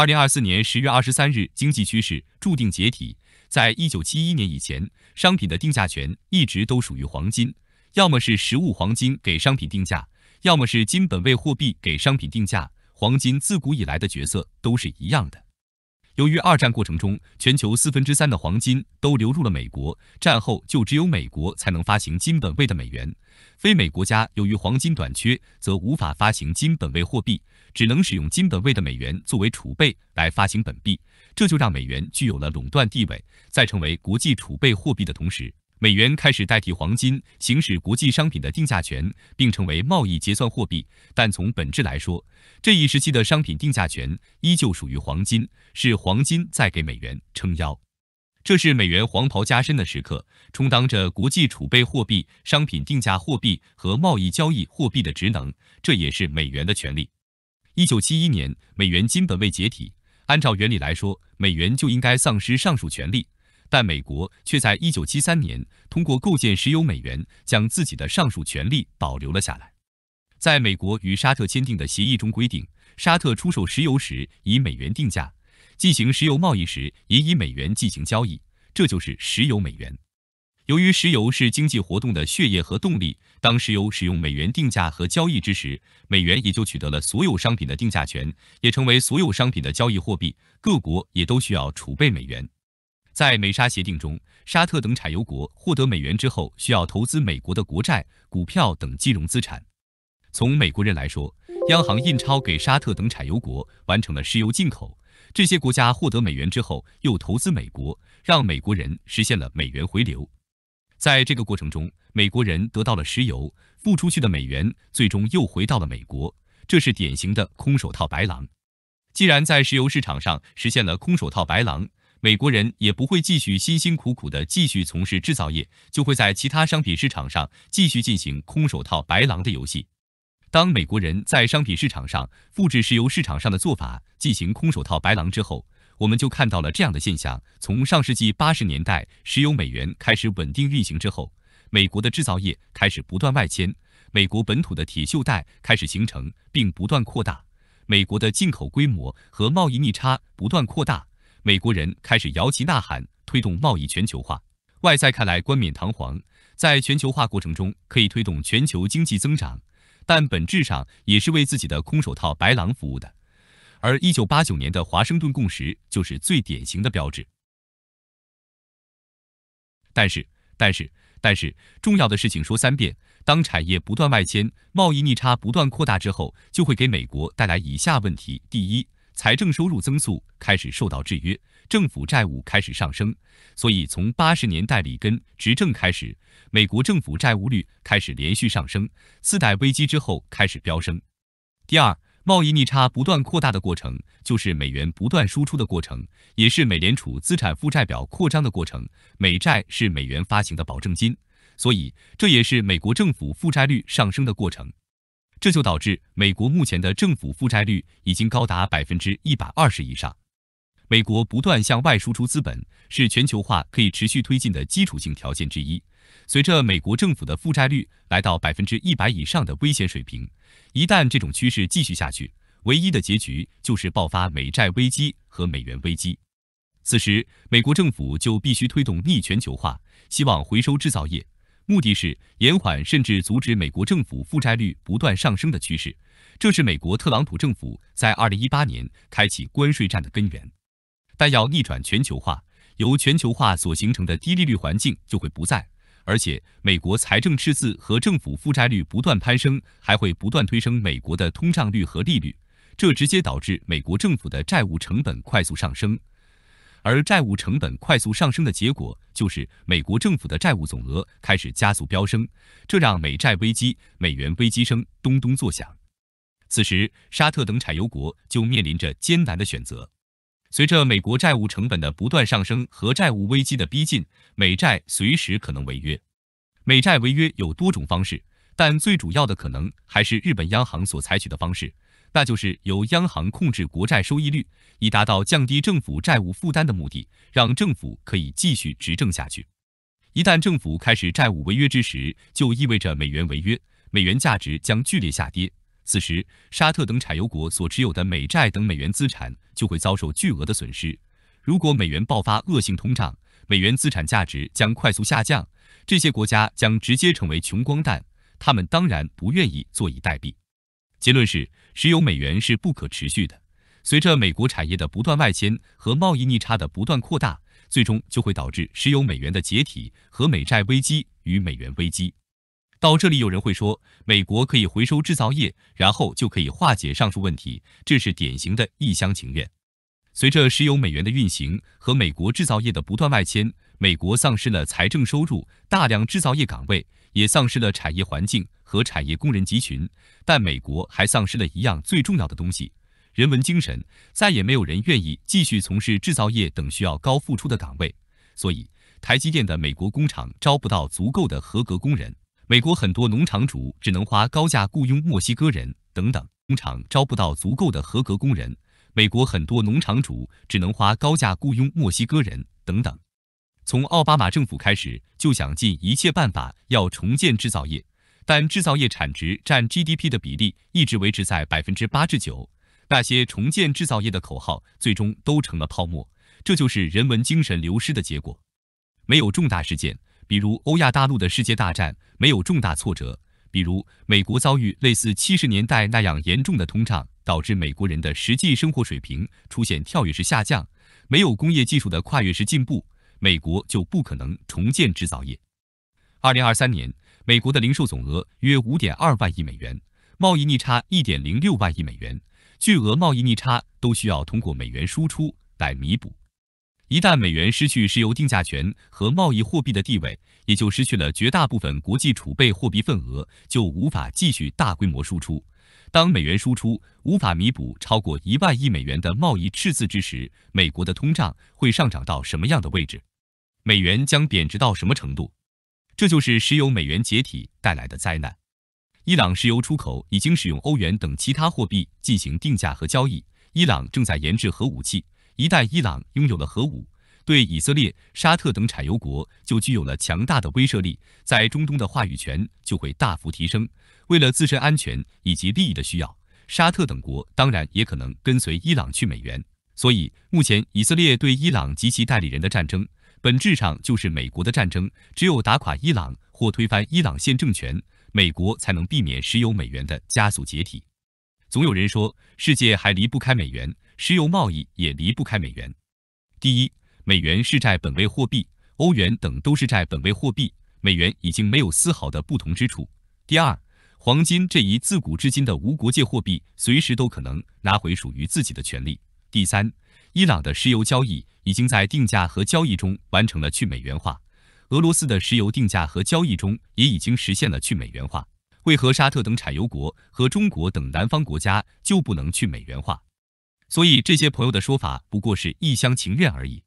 二零二四年十月二十三日，经济趋势注定解体。在一九七一年以前，商品的定价权一直都属于黄金，要么是实物黄金给商品定价，要么是金本位货币给商品定价。黄金自古以来的角色都是一样的。由于二战过程中，全球四分之三的黄金都流入了美国，战后就只有美国才能发行金本位的美元，非美国家由于黄金短缺，则无法发行金本位货币。只能使用金本位的美元作为储备来发行本币，这就让美元具有了垄断地位。在成为国际储备货币的同时，美元开始代替黄金行使国际商品的定价权，并成为贸易结算货币。但从本质来说，这一时期的商品定价权依旧属于黄金，是黄金在给美元撑腰。这是美元黄袍加身的时刻，充当着国际储备货币、商品定价货币和贸易交易货币的职能，这也是美元的权利。一九七一年，美元金本位解体。按照原理来说，美元就应该丧失上述权利，但美国却在一九七三年通过构建石油美元，将自己的上述权利保留了下来。在美国与沙特签订的协议中规定，沙特出售石油时以美元定价，进行石油贸易时也以美元进行交易，这就是石油美元。由于石油是经济活动的血液和动力。当石油使用美元定价和交易之时，美元也就取得了所有商品的定价权，也成为所有商品的交易货币。各国也都需要储备美元。在美沙协定中，沙特等产油国获得美元之后，需要投资美国的国债、股票等金融资产。从美国人来说，央行印钞给沙特等产油国完成了石油进口，这些国家获得美元之后又投资美国，让美国人实现了美元回流。在这个过程中，美国人得到了石油，付出去的美元最终又回到了美国，这是典型的空手套白狼。既然在石油市场上实现了空手套白狼，美国人也不会继续辛辛苦苦地继续从事制造业，就会在其他商品市场上继续进行空手套白狼的游戏。当美国人在商品市场上复制石油市场上的做法，进行空手套白狼之后，我们就看到了这样的现象：从上世纪八十年代石油美元开始稳定运行之后，美国的制造业开始不断外迁，美国本土的铁锈带开始形成并不断扩大，美国的进口规模和贸易逆差不断扩大，美国人开始摇旗呐喊，推动贸易全球化。外在看来冠冕堂皇，在全球化过程中可以推动全球经济增长，但本质上也是为自己的空手套白狼服务的。而一九八九年的华盛顿共识就是最典型的标志。但是，但是，但是，重要的事情说三遍。当产业不断外迁、贸易逆差不断扩大之后，就会给美国带来以下问题：第一，财政收入增速开始受到制约，政府债务开始上升。所以，从八十年代里根执政开始，美国政府债务率开始连续上升，次贷危机之后开始飙升。第二，贸易逆差不断扩大的过程，就是美元不断输出的过程，也是美联储资产负债表扩张的过程。美债是美元发行的保证金，所以这也是美国政府负债率上升的过程。这就导致美国目前的政府负债率已经高达百分之一百二十以上。美国不断向外输出资本，是全球化可以持续推进的基础性条件之一。随着美国政府的负债率来到百分之一百以上的危险水平。一旦这种趋势继续下去，唯一的结局就是爆发美债危机和美元危机。此时，美国政府就必须推动逆全球化，希望回收制造业，目的是延缓甚至阻止美国政府负债率不断上升的趋势。这是美国特朗普政府在2018年开启关税战的根源。但要逆转全球化，由全球化所形成的低利率环境就会不再。而且，美国财政赤字和政府负债率不断攀升，还会不断推升美国的通胀率和利率，这直接导致美国政府的债务成本快速上升。而债务成本快速上升的结果，就是美国政府的债务总额开始加速飙升，这让美债危机、美元危机声咚咚作响。此时，沙特等产油国就面临着艰难的选择。随着美国债务成本的不断上升和债务危机的逼近，美债随时可能违约。美债违约有多种方式，但最主要的可能还是日本央行所采取的方式，那就是由央行控制国债收益率，以达到降低政府债务负担的目的，让政府可以继续执政下去。一旦政府开始债务违约之时，就意味着美元违约，美元价值将剧烈下跌。此时，沙特等产油国所持有的美债等美元资产就会遭受巨额的损失。如果美元爆发恶性通胀，美元资产价值将快速下降，这些国家将直接成为穷光蛋。他们当然不愿意坐以待毙。结论是，石油美元是不可持续的。随着美国产业的不断外迁和贸易逆差的不断扩大，最终就会导致石油美元的解体和美债危机与美元危机。到这里，有人会说，美国可以回收制造业，然后就可以化解上述问题。这是典型的一厢情愿。随着石油美元的运行和美国制造业的不断外迁，美国丧失了财政收入，大量制造业岗位也丧失了产业环境和产业工人集群。但美国还丧失了一样最重要的东西——人文精神。再也没有人愿意继续从事制造业等需要高付出的岗位，所以台积电的美国工厂招不到足够的合格工人。美国很多农场主只能花高价雇佣墨西哥人，等等。工厂招不到足够的合格工人。美国很多农场主只能花高价雇佣墨西哥人，等等。从奥巴马政府开始就想尽一切办法要重建制造业，但制造业产值占 GDP 的比例一直维持在百分之八至九。那些重建制造业的口号最终都成了泡沫，这就是人文精神流失的结果。没有重大事件。比如欧亚大陆的世界大战没有重大挫折，比如美国遭遇类似七十年代那样严重的通胀，导致美国人的实际生活水平出现跳跃式下降，没有工业技术的跨越式进步，美国就不可能重建制造业。二零二三年，美国的零售总额约五点二万亿美元，贸易逆差一点零六万亿美元，巨额贸易逆差都需要通过美元输出来弥补。一旦美元失去石油定价权和贸易货币的地位，也就失去了绝大部分国际储备货币份额，就无法继续大规模输出。当美元输出无法弥补超过一万亿美元的贸易赤字之时，美国的通胀会上涨到什么样的位置？美元将贬值到什么程度？这就是石油美元解体带来的灾难。伊朗石油出口已经使用欧元等其他货币进行定价和交易。伊朗正在研制核武器。一旦伊朗拥有了核武，对以色列、沙特等产油国就具有了强大的威慑力，在中东的话语权就会大幅提升。为了自身安全以及利益的需要，沙特等国当然也可能跟随伊朗去美元。所以，目前以色列对伊朗及其代理人的战争，本质上就是美国的战争。只有打垮伊朗或推翻伊朗现政权，美国才能避免石油美元的加速解体。总有人说，世界还离不开美元。石油贸易也离不开美元。第一，美元是债本位货币，欧元等都是债本位货币，美元已经没有丝毫的不同之处。第二，黄金这一自古至今的无国界货币，随时都可能拿回属于自己的权利。第三，伊朗的石油交易已经在定价和交易中完成了去美元化，俄罗斯的石油定价和交易中也已经实现了去美元化。为何沙特等产油国和中国等南方国家就不能去美元化？所以这些朋友的说法不过是一厢情愿而已。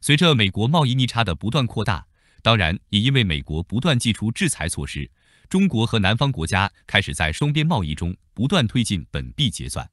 随着美国贸易逆差的不断扩大，当然也因为美国不断祭出制裁措施，中国和南方国家开始在双边贸易中不断推进本币结算。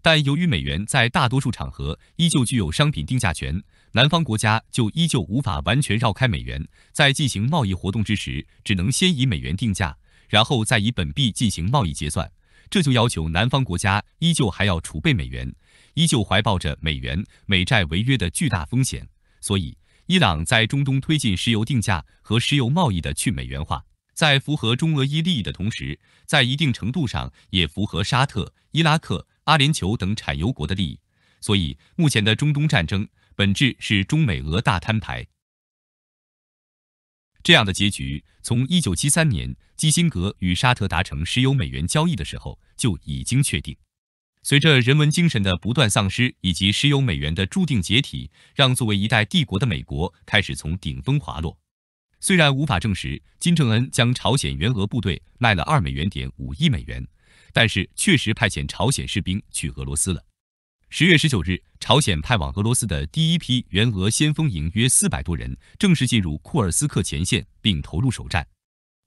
但由于美元在大多数场合依旧具有商品定价权，南方国家就依旧无法完全绕开美元，在进行贸易活动之时，只能先以美元定价，然后再以本币进行贸易结算。这就要求南方国家依旧还要储备美元。依旧怀抱着美元美债违约的巨大风险，所以伊朗在中东推进石油定价和石油贸易的去美元化，在符合中俄伊利益的同时，在一定程度上也符合沙特、伊拉克、阿联酋等产油国的利益。所以，目前的中东战争本质是中美俄大摊牌。这样的结局，从1973年基辛格与沙特达成石油美元交易的时候就已经确定。随着人文精神的不断丧失，以及石油美元的注定解体，让作为一代帝国的美国开始从顶峰滑落。虽然无法证实金正恩将朝鲜援俄部队卖了二美元点五亿美元，但是确实派遣朝鲜士兵去俄罗斯了。十月十九日，朝鲜派往俄罗斯的第一批援俄先锋营约四百多人正式进入库尔斯克前线，并投入首战。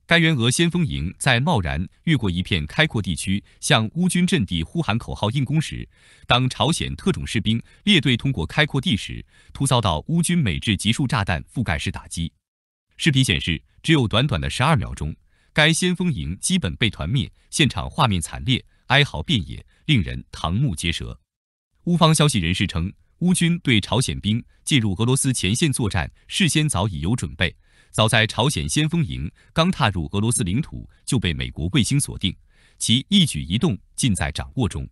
该援俄先锋营在贸然越过一片开阔地区，向乌军阵地呼喊口号应攻时，当朝鲜特种士兵列队通过开阔地时，突遭到乌军美制集束炸弹覆盖式打击。视频显示，只有短短的十二秒钟，该先锋营基本被团灭，现场画面惨烈，哀嚎遍野，令人瞠目结舌。乌方消息人士称，乌军对朝鲜兵进入俄罗斯前线作战事先早已有准备。早在朝鲜先锋营刚踏入俄罗斯领土，就被美国卫星锁定，其一举一动尽在掌握中。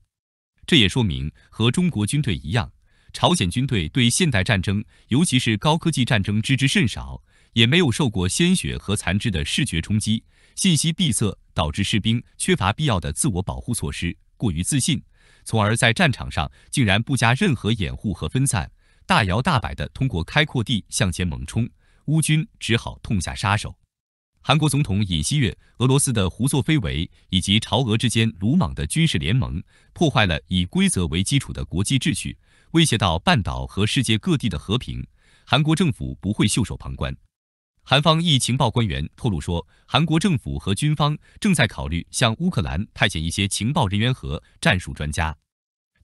这也说明，和中国军队一样，朝鲜军队对现代战争，尤其是高科技战争知之甚少，也没有受过鲜血和残肢的视觉冲击，信息闭塞导致士兵缺乏必要的自我保护措施，过于自信，从而在战场上竟然不加任何掩护和分散，大摇大摆地通过开阔地向前猛冲。乌军只好痛下杀手。韩国总统尹锡悦、俄罗斯的胡作非为，以及朝俄之间鲁莽的军事联盟，破坏了以规则为基础的国际秩序，威胁到半岛和世界各地的和平。韩国政府不会袖手旁观。韩方一情报官员透露说，韩国政府和军方正在考虑向乌克兰派遣一些情报人员和战术专家。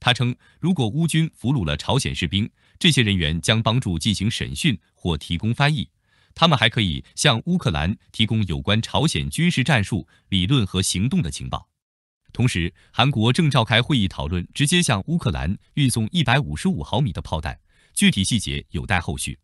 他称，如果乌军俘虏了朝鲜士兵，这些人员将帮助进行审讯或提供翻译。他们还可以向乌克兰提供有关朝鲜军事战术理论和行动的情报。同时，韩国正召开会议讨论直接向乌克兰运送155毫米的炮弹，具体细节有待后续。